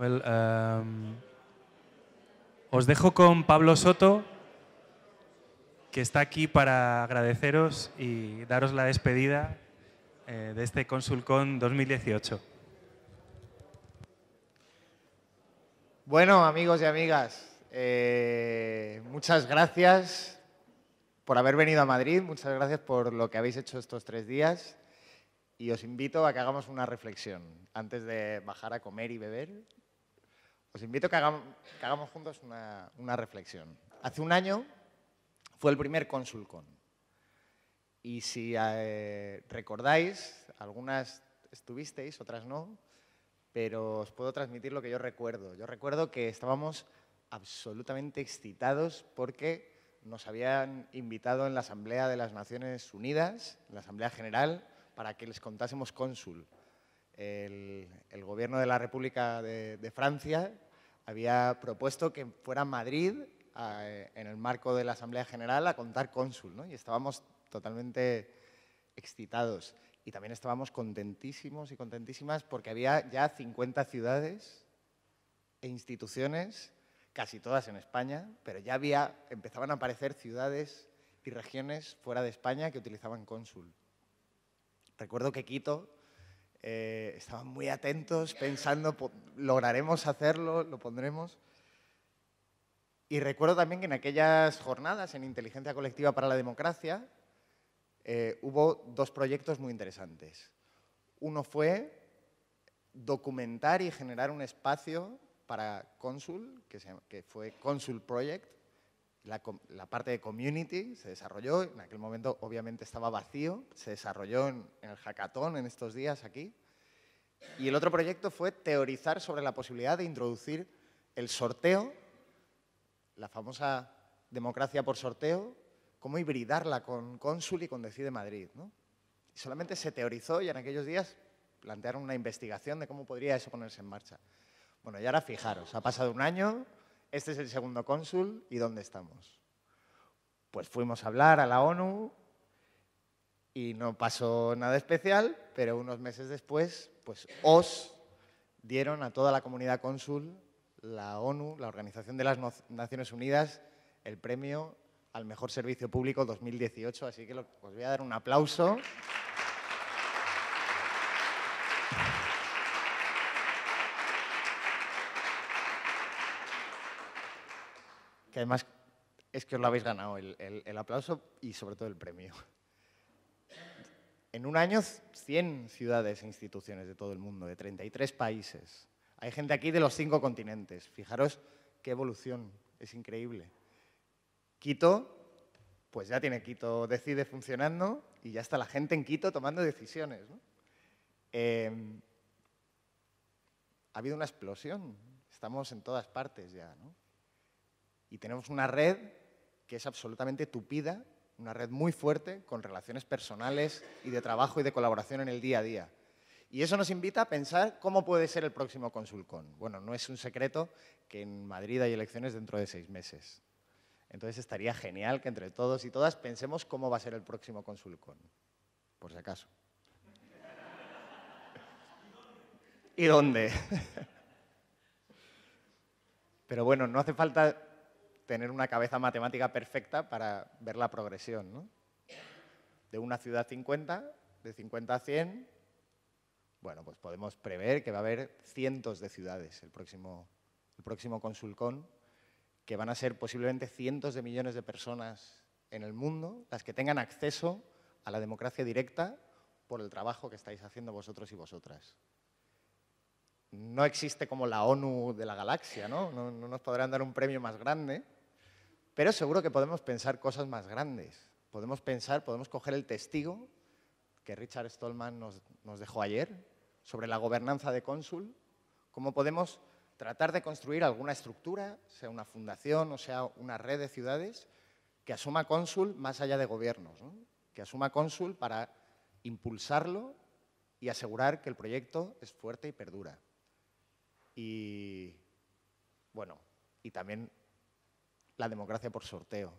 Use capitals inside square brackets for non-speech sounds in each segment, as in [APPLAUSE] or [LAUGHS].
Um, os dejo con Pablo Soto, que está aquí para agradeceros y daros la despedida eh, de este ConsulCon 2018. Bueno, amigos y amigas, eh, muchas gracias por haber venido a Madrid, muchas gracias por lo que habéis hecho estos tres días y os invito a que hagamos una reflexión antes de bajar a comer y beber os invito a que hagamos, juntos una, reflexión. Hace un año fue el primer Consulcon. Y si eh, recordáis, algunas estuvisteis, otras no, pero os puedo transmitir lo que yo recuerdo. Yo recuerdo que estábamos absolutamente excitados porque nos habían invitado en la Asamblea de las Naciones Unidas, en la Asamblea General, para que les contásemos cónsul el, gobierno de la República de, Francia había propuesto que fuera Madrid, en el marco de la Asamblea General, a contar cónsul, ¿no? Y estábamos totalmente excitados. Y también estábamos contentísimos y contentísimas porque había ya 50 ciudades e instituciones, casi todas en España, pero ya había, empezaban a aparecer ciudades y regiones fuera de España que utilizaban cónsul. Recuerdo que Quito eh, estaban muy atentos pensando, ¿lograremos hacerlo? ¿Lo pondremos? Y recuerdo también que en aquellas jornadas en Inteligencia Colectiva para la Democracia eh, hubo dos proyectos muy interesantes. Uno fue documentar y generar un espacio para Cónsul, que, que, fue Consul Project, la, parte de community se desarrolló, en aquel momento obviamente estaba vacío, se desarrolló en, el hackathon en estos días aquí. Y el otro proyecto fue teorizar sobre la posibilidad de introducir el sorteo, la famosa democracia por sorteo, cómo hibridarla con Cónsul y con Decide Madrid. solamente se teorizó y en aquellos días plantearon una investigación de cómo podría eso ponerse en marcha. Bueno, y ahora fijaros, ha pasado un año, este es el segundo cónsul y ¿dónde estamos? Pues fuimos a hablar a la ONU y no pasó nada especial, pero unos meses después, pues os dieron a toda la comunidad cónsul, la ONU, la Organización de las Naciones Unidas, el premio al mejor servicio público 2018, así que os voy a dar un aplauso. que además es que os lo habéis ganado, el, aplauso y sobre todo el premio. En un año, 100 ciudades e instituciones de todo el mundo, de 33 países. Hay gente aquí de los cinco continentes. Fijaros qué evolución, es increíble. Quito, pues ya tiene Quito Decide funcionando y ya está la gente en Quito tomando decisiones. Em, ha habido una explosión, estamos en todas partes ya. ¿no? Y tenemos una red que es absolutamente tupida, una red muy fuerte con relaciones personales y de trabajo y de colaboración en el día a día. Y eso nos invita a pensar cómo puede ser el próximo Consulcon. Bueno, no es un secreto que en Madrid hay elecciones dentro de seis meses. Entonces estaría genial que entre todos y todas pensemos cómo va a ser el próximo Consulcon, por si acaso. [LAUGHS] ¿Y dónde? [LAUGHS] Pero bueno, no hace falta tener una cabeza matemática perfecta para ver la progresión. ¿no? De una ciudad 50, de 50 a 100, bueno, pues podemos prever que va a haber cientos de ciudades el próximo, el próximo Consulcon, que van a ser posiblemente cientos de millones de personas en el mundo las que tengan acceso a la democracia directa por el trabajo que estáis haciendo vosotros y vosotras. No existe como la ONU de la galaxia, No, no nos podrán dar un premio más grande, pero seguro que podemos pensar cosas más grandes. Podemos pensar, podemos coger el testigo que Richard Stallman nos, dejó ayer sobre la gobernanza de cónsul, cómo podemos tratar de construir alguna estructura, sea una fundación o sea una red de ciudades, que asuma cónsul más allá de gobiernos, que asuma cónsul para impulsarlo y asegurar que el proyecto es fuerte y perdura. Y bueno, y también la democracia por sorteo.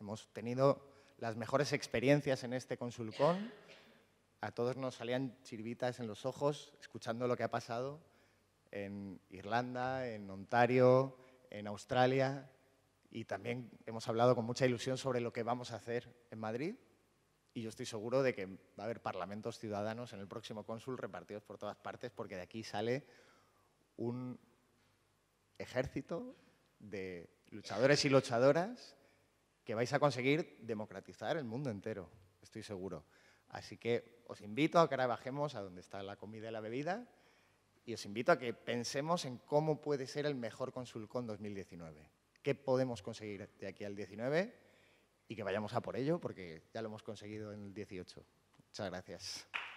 Hemos tenido las mejores experiencias en este ConsulCon. A todos nos salían chirvitas en los ojos escuchando lo que ha pasado en Irlanda, en Ontario, en Australia. Y también hemos hablado con mucha ilusión sobre lo que vamos a hacer en Madrid. Y yo estoy seguro de que va a haber parlamentos ciudadanos en el próximo cónsul repartidos por todas partes, porque de aquí sale un ejército de luchadores y luchadoras que vais a conseguir democratizar el mundo entero, estoy seguro. Así que os invito a que ahora bajemos a donde está la comida y la bebida y os invito a que pensemos en cómo puede ser el mejor Consulcon 2019. ¿Qué podemos conseguir de aquí al 19? Y que vayamos a por ello, porque ya lo hemos conseguido en el 18. Muchas gracias.